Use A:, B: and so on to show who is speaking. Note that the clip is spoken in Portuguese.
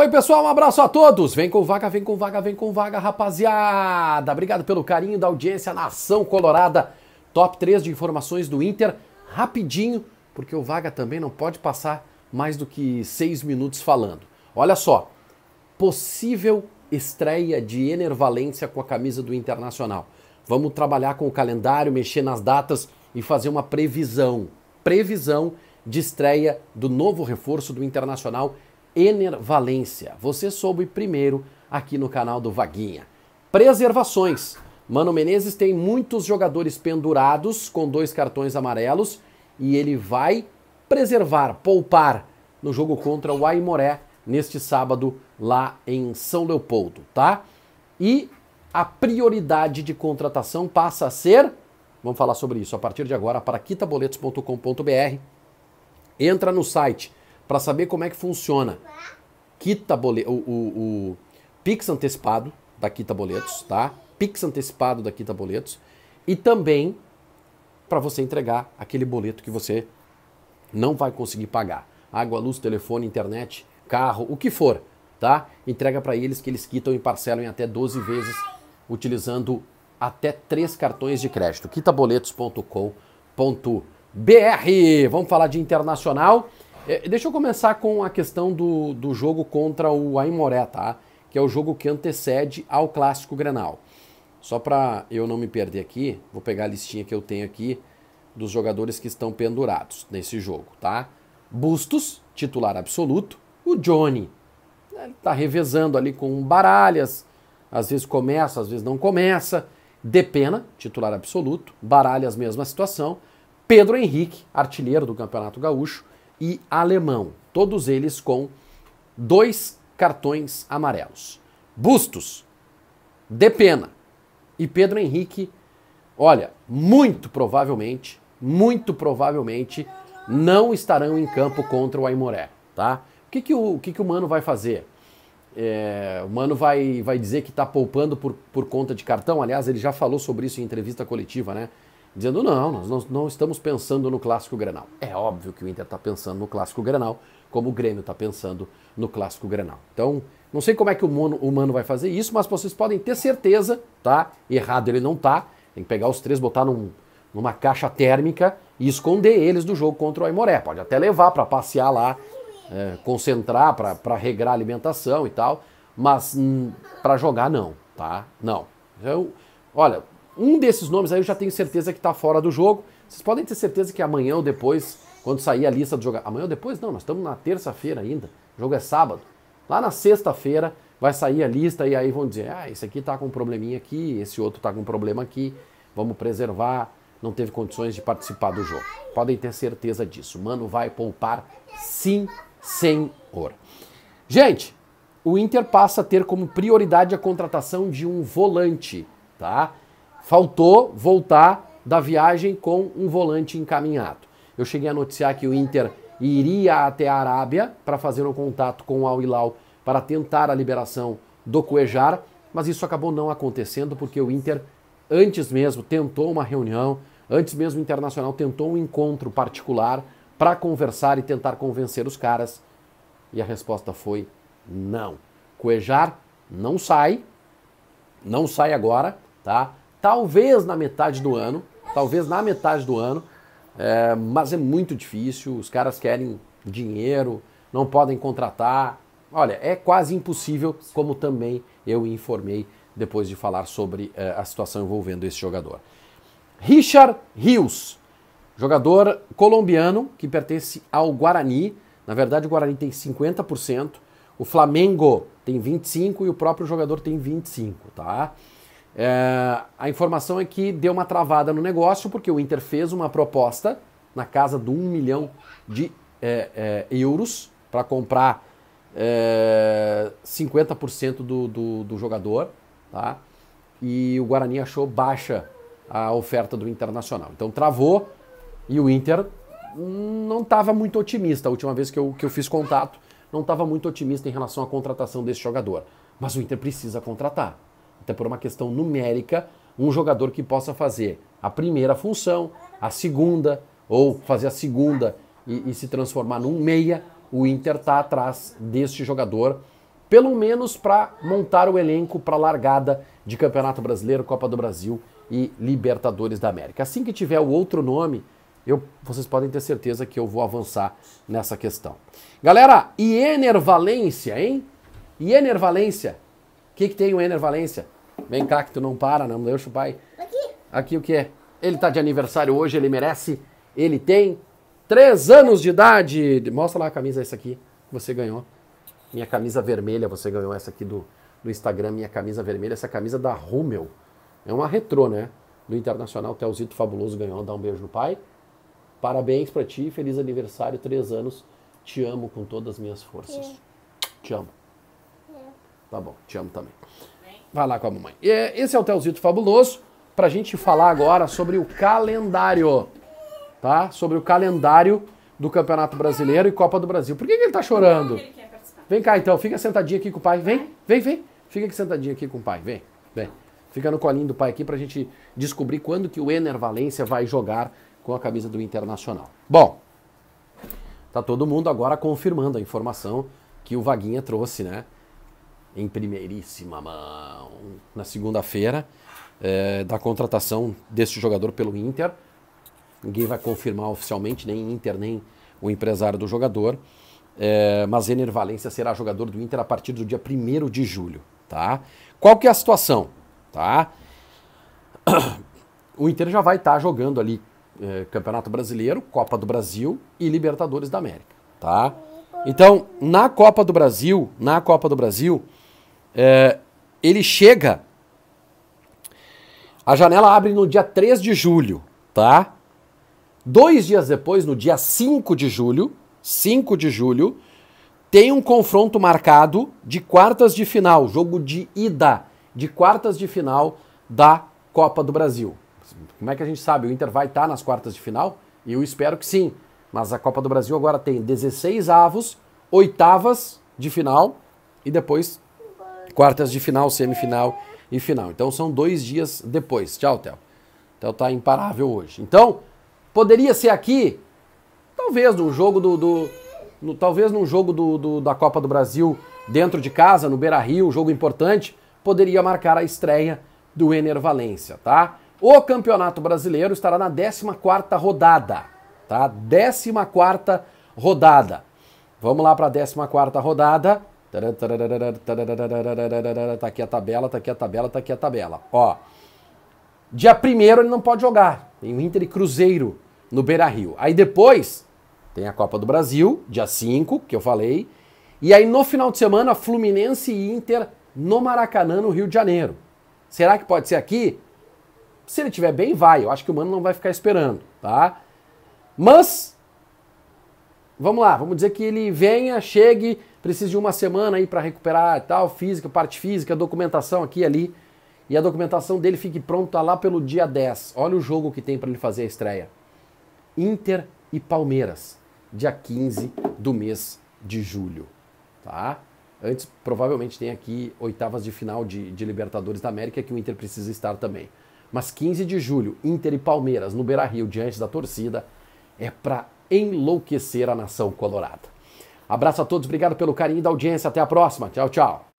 A: Oi, pessoal, um abraço a todos. Vem com vaga, vem com vaga, vem com vaga, rapaziada. Obrigado pelo carinho da audiência, nação colorada. Top 3 de informações do Inter, rapidinho, porque o vaga também não pode passar mais do que 6 minutos falando. Olha só, possível estreia de Enervalência com a camisa do Internacional. Vamos trabalhar com o calendário, mexer nas datas e fazer uma previsão. Previsão de estreia do novo reforço do Internacional Enervalência. Você soube primeiro aqui no canal do Vaguinha. Preservações. Mano Menezes tem muitos jogadores pendurados com dois cartões amarelos e ele vai preservar, poupar no jogo contra o Aimoré neste sábado lá em São Leopoldo, tá? E a prioridade de contratação passa a ser, vamos falar sobre isso a partir de agora, para quitaboletos.com.br. Entra no site para saber como é que funciona quita o, o, o Pix antecipado da Quita Boletos, tá? Pix antecipado da Quita Boletos e também para você entregar aquele boleto que você não vai conseguir pagar. Água, luz, telefone, internet, carro, o que for, tá? Entrega para eles que eles quitam e parcelam em até 12 vezes utilizando até três cartões de crédito. quitaboletos.com.br. Vamos falar de internacional. É, deixa eu começar com a questão do, do jogo contra o Aimoré, tá? Que é o jogo que antecede ao Clássico Grenal. Só para eu não me perder aqui, vou pegar a listinha que eu tenho aqui dos jogadores que estão pendurados nesse jogo, tá? Bustos, titular absoluto. O Johnny, ele tá revezando ali com Baralhas, às vezes começa, às vezes não começa. Depena, titular absoluto. Baralhas, mesma situação. Pedro Henrique, artilheiro do Campeonato Gaúcho e alemão, todos eles com dois cartões amarelos. Bustos, de pena. E Pedro Henrique, olha, muito provavelmente, muito provavelmente não estarão em campo contra o Aimoré, tá? O que, que, o, o, que, que o Mano vai fazer? É, o Mano vai, vai dizer que está poupando por, por conta de cartão. Aliás, ele já falou sobre isso em entrevista coletiva, né? dizendo: não, nós não, não estamos pensando no clássico granal. É óbvio que o Inter está pensando no clássico granal, como o Grêmio está pensando no clássico granal. Então, não sei como é que o humano, vai fazer isso, mas vocês podem ter certeza, tá? Errado ele não tá. Tem que pegar os três, botar num, numa caixa térmica e esconder eles do jogo contra o Aimoré. Pode até levar para passear lá, é, concentrar, para regrar a alimentação e tal, mas hum, para jogar não, tá? Não. Eu, olha, um desses nomes aí eu já tenho certeza que está fora do jogo. Vocês podem ter certeza que amanhã ou depois, quando sair a lista do jogo, Amanhã ou depois? Não, nós estamos na terça-feira ainda. O jogo é sábado. Lá na sexta-feira vai sair a lista e aí vão dizer: ah, esse aqui está com um probleminha aqui, esse outro está com um problema aqui, vamos preservar. Não teve condições de participar do jogo. Podem ter certeza disso. Mano, vai poupar sim, senhor. Gente, o Inter passa a ter como prioridade a contratação de um volante, tá? Faltou voltar da viagem com um volante encaminhado. Eu cheguei a noticiar que o Inter iria até a Arábia para fazer um contato com o Al Hilal para tentar a liberação do Cuejar, mas isso acabou não acontecendo porque o Inter antes mesmo tentou uma reunião, antes mesmo o Internacional tentou um encontro particular para conversar e tentar convencer os caras. E a resposta foi não. Cuejar não sai, não sai agora, tá? Talvez na metade do ano, talvez na metade do ano, é, mas é muito difícil. Os caras querem dinheiro, não podem contratar. Olha, é quase impossível, como também eu informei depois de falar sobre é, a situação envolvendo esse jogador. Richard Rios, jogador colombiano que pertence ao Guarani. Na verdade, o Guarani tem 50%, o Flamengo tem 25% e o próprio jogador tem 25%, tá? É, a informação é que deu uma travada no negócio porque o Inter fez uma proposta na casa de 1 milhão de é, é, euros para comprar 50% é, do, do, do, jogador. Tá? E o Guarani achou baixa a oferta do Internacional. Então travou e o Inter não estava muito otimista. A última vez que eu, que eu fiz contato, não estava muito otimista em relação à contratação desse jogador. Mas o Inter precisa contratar até por uma questão numérica, um jogador que possa fazer a primeira função, a segunda, ou fazer a segunda e, e se transformar num meia. O Inter está atrás deste jogador, pelo menos para montar o elenco para a largada de Campeonato Brasileiro, Copa do Brasil e Libertadores da América. Assim que tiver o outro nome, eu, vocês podem ter certeza que eu vou avançar nessa questão. Galera, Iener Valência, hein? Iener Valência o que, que tem o Ener Valência? Vem cá que tu não para, não deixa o pai. Aqui. Aqui o que é? Ele tá de aniversário hoje, ele merece. Ele tem três anos de idade. Mostra lá a camisa, essa aqui que você ganhou. Minha camisa vermelha, você ganhou essa aqui do, do Instagram, minha camisa vermelha. Essa camisa é da Rumel. É uma retrô, né? Do Internacional, Telzito Fabuloso ganhou. Dá um beijo no pai. Parabéns para ti, feliz aniversário, três anos. Te amo com todas as minhas forças. Te amo. Tá bom, te amo também. Vai lá com a mamãe. É, esse é o Telzito Fabuloso para a gente falar agora sobre o calendário, tá? Sobre o calendário do Campeonato Brasileiro e Copa do Brasil. Por que, que ele tá chorando? Ele vem cá então, fica sentadinho aqui com o pai. Vem, vem, vem. Fica aqui sentadinho aqui com o pai. Vem, vem. Fica no colinho do pai aqui para a gente descobrir quando que o Ener Valência vai jogar com a camisa do Internacional. Bom, tá todo mundo agora confirmando a informação que o Vaguinha trouxe, né? em primeiríssima mão na segunda-feira é, da contratação desse jogador pelo Inter. Ninguém vai confirmar oficialmente, nem Inter, nem o empresário do jogador. É, mas Ener Valência será jogador do Inter a partir do dia 1 de julho. Tá? Qual que é a situação? Tá? O Inter já vai estar tá jogando ali é, Campeonato Brasileiro, Copa do Brasil e Libertadores da América. Tá? Então, na Copa do Brasil, na Copa do Brasil, é, ele chega. A janela abre no dia 3 de julho, tá? Dois dias depois, no dia 5 de julho, 5 de julho, tem um confronto marcado de quartas de final, jogo de ida de quartas de final da Copa do Brasil. Como é que a gente sabe? O Inter vai estar tá nas quartas de final? E eu espero que sim. Mas a Copa do Brasil agora tem 16 avos, oitavas de final e depois quartas de final, semifinal e final. Então são dois dias depois. Tchau, Theo. Theo tá imparável hoje. Então, poderia ser aqui, talvez num jogo do. do no, talvez num jogo do, do, da Copa do Brasil dentro de casa, no Beira Rio, um jogo importante, poderia marcar a estreia do Ener Valência, tá? O Campeonato Brasileiro estará na 14 rodada, tá? 14 rodada. Vamos lá para a 14 rodada. Tá aqui a tabela, tá aqui a tabela, tá aqui a tabela. Ó. Dia 1 ele não pode jogar. Tem o Inter e Cruzeiro no Beira Rio. Aí depois tem a Copa do Brasil, dia 5, que eu falei. E aí no final de semana, Fluminense e Inter no Maracanã, no Rio de Janeiro. Será que pode ser aqui? Se ele tiver bem, vai. Eu acho que o Mano não vai ficar esperando, tá? Mas, vamos lá, vamos dizer que ele venha, chegue, precisa de uma semana aí para recuperar e tal, física, parte física, documentação aqui e ali. E a documentação dele fique pronta lá pelo dia 10. Olha o jogo que tem para ele fazer a estreia. Inter e Palmeiras, dia 15 do mês de julho, tá? Antes, provavelmente tem aqui oitavas de final de, de Libertadores da América que o Inter precisa estar também. Mas 15 de julho, Inter e Palmeiras no Beira-Rio diante da torcida é para enlouquecer a nação colorada. Abraço a todos, obrigado pelo carinho da audiência. Até a próxima. Tchau, tchau.